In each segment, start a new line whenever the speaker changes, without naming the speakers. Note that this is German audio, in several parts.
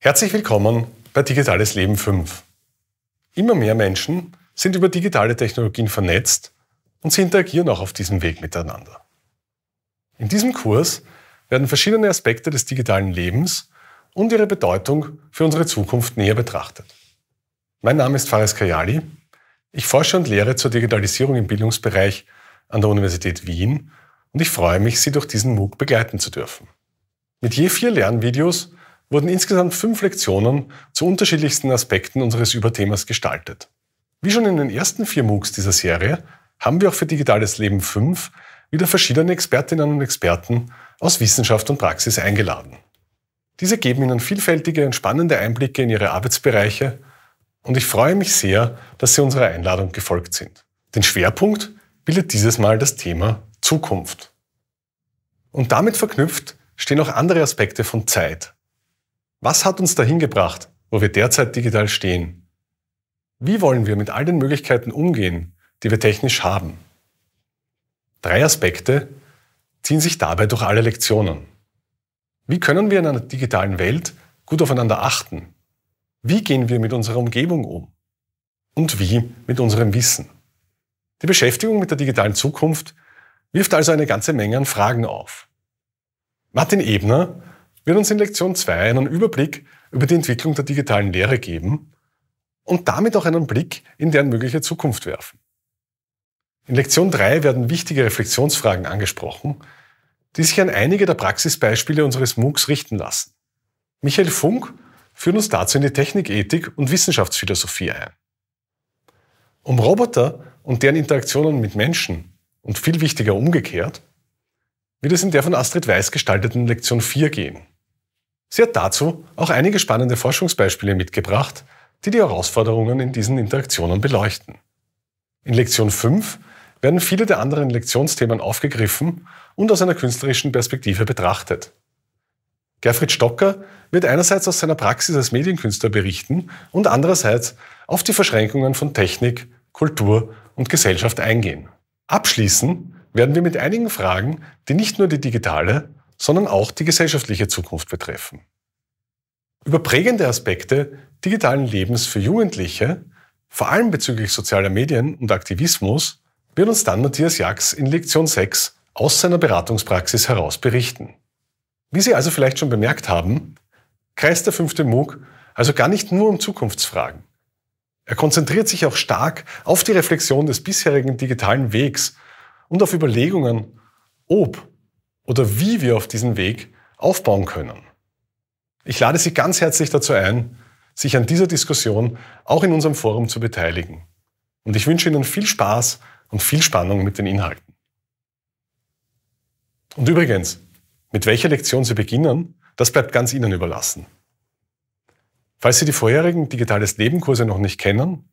Herzlich willkommen bei Digitales Leben 5. Immer mehr Menschen sind über digitale Technologien vernetzt und sie interagieren auch auf diesem Weg miteinander. In diesem Kurs werden verschiedene Aspekte des digitalen Lebens und ihre Bedeutung für unsere Zukunft näher betrachtet. Mein Name ist Fares Kayali. Ich forsche und lehre zur Digitalisierung im Bildungsbereich an der Universität Wien und ich freue mich, Sie durch diesen MOOC begleiten zu dürfen. Mit je vier Lernvideos wurden insgesamt fünf Lektionen zu unterschiedlichsten Aspekten unseres Überthemas gestaltet. Wie schon in den ersten vier MOOCs dieser Serie haben wir auch für Digitales Leben 5 wieder verschiedene Expertinnen und Experten aus Wissenschaft und Praxis eingeladen. Diese geben Ihnen vielfältige und spannende Einblicke in Ihre Arbeitsbereiche und ich freue mich sehr, dass Sie unserer Einladung gefolgt sind. Den Schwerpunkt bildet dieses Mal das Thema Zukunft. Und damit verknüpft stehen auch andere Aspekte von Zeit, was hat uns dahin gebracht, wo wir derzeit digital stehen? Wie wollen wir mit all den Möglichkeiten umgehen, die wir technisch haben? Drei Aspekte ziehen sich dabei durch alle Lektionen. Wie können wir in einer digitalen Welt gut aufeinander achten? Wie gehen wir mit unserer Umgebung um? Und wie mit unserem Wissen? Die Beschäftigung mit der digitalen Zukunft wirft also eine ganze Menge an Fragen auf. Martin Ebner wird uns in Lektion 2 einen Überblick über die Entwicklung der digitalen Lehre geben und damit auch einen Blick in deren mögliche Zukunft werfen. In Lektion 3 werden wichtige Reflexionsfragen angesprochen, die sich an einige der Praxisbeispiele unseres MOOCs richten lassen. Michael Funk führt uns dazu in die Technikethik und Wissenschaftsphilosophie ein. Um Roboter und deren Interaktionen mit Menschen und viel wichtiger umgekehrt, wird es in der von Astrid Weiß gestalteten Lektion 4 gehen. Sie hat dazu auch einige spannende Forschungsbeispiele mitgebracht, die die Herausforderungen in diesen Interaktionen beleuchten. In Lektion 5 werden viele der anderen Lektionsthemen aufgegriffen und aus einer künstlerischen Perspektive betrachtet. Gerfried Stocker wird einerseits aus seiner Praxis als Medienkünstler berichten und andererseits auf die Verschränkungen von Technik, Kultur und Gesellschaft eingehen. Abschließen werden wir mit einigen Fragen, die nicht nur die digitale, sondern auch die gesellschaftliche Zukunft betreffen. Über prägende Aspekte digitalen Lebens für Jugendliche, vor allem bezüglich sozialer Medien und Aktivismus, wird uns dann Matthias Jax in Lektion 6 aus seiner Beratungspraxis heraus berichten. Wie Sie also vielleicht schon bemerkt haben, kreist der fünfte MOOC also gar nicht nur um Zukunftsfragen. Er konzentriert sich auch stark auf die Reflexion des bisherigen digitalen Wegs und auf Überlegungen, ob oder wie wir auf diesen Weg aufbauen können. Ich lade Sie ganz herzlich dazu ein, sich an dieser Diskussion auch in unserem Forum zu beteiligen. Und ich wünsche Ihnen viel Spaß und viel Spannung mit den Inhalten. Und übrigens, mit welcher Lektion Sie beginnen, das bleibt ganz Ihnen überlassen. Falls Sie die vorherigen Digitales Leben Kurse noch nicht kennen,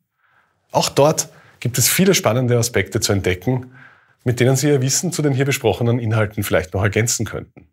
auch dort gibt es viele spannende Aspekte zu entdecken, mit denen Sie Ihr Wissen zu den hier besprochenen Inhalten vielleicht noch ergänzen könnten.